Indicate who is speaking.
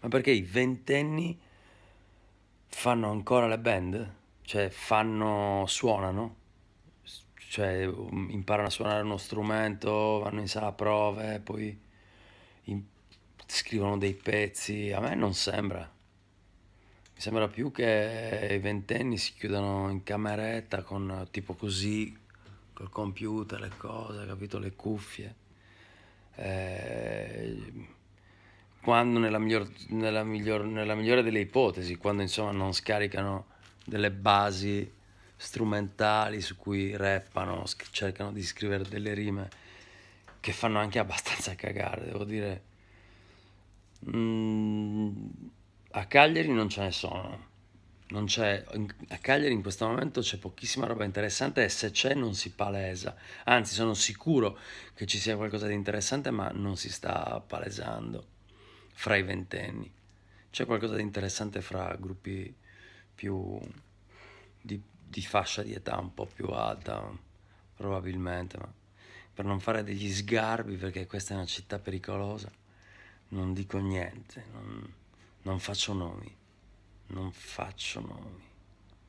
Speaker 1: Ma perché i ventenni fanno ancora le band? Cioè fanno, suonano? Cioè imparano a suonare uno strumento, vanno in sala prove, poi in... scrivono dei pezzi. A me non sembra. Mi sembra più che i ventenni si chiudano in cameretta con tipo così, col computer, le cose, capito? Le cuffie. Eh quando nella, miglior, nella, miglior, nella migliore delle ipotesi, quando insomma non scaricano delle basi strumentali su cui rappano, cercano di scrivere delle rime che fanno anche abbastanza cagare, devo dire. Mm, a Cagliari non ce ne sono. Non c'è, a Cagliari in questo momento c'è pochissima roba interessante e se c'è non si palesa. Anzi, sono sicuro che ci sia qualcosa di interessante, ma non si sta palesando fra i ventenni. C'è qualcosa di interessante fra gruppi più di, di fascia di età un po' più alta, probabilmente, ma per non fare degli sgarbi, perché questa è una città pericolosa, non dico niente, non, non faccio nomi, non faccio nomi.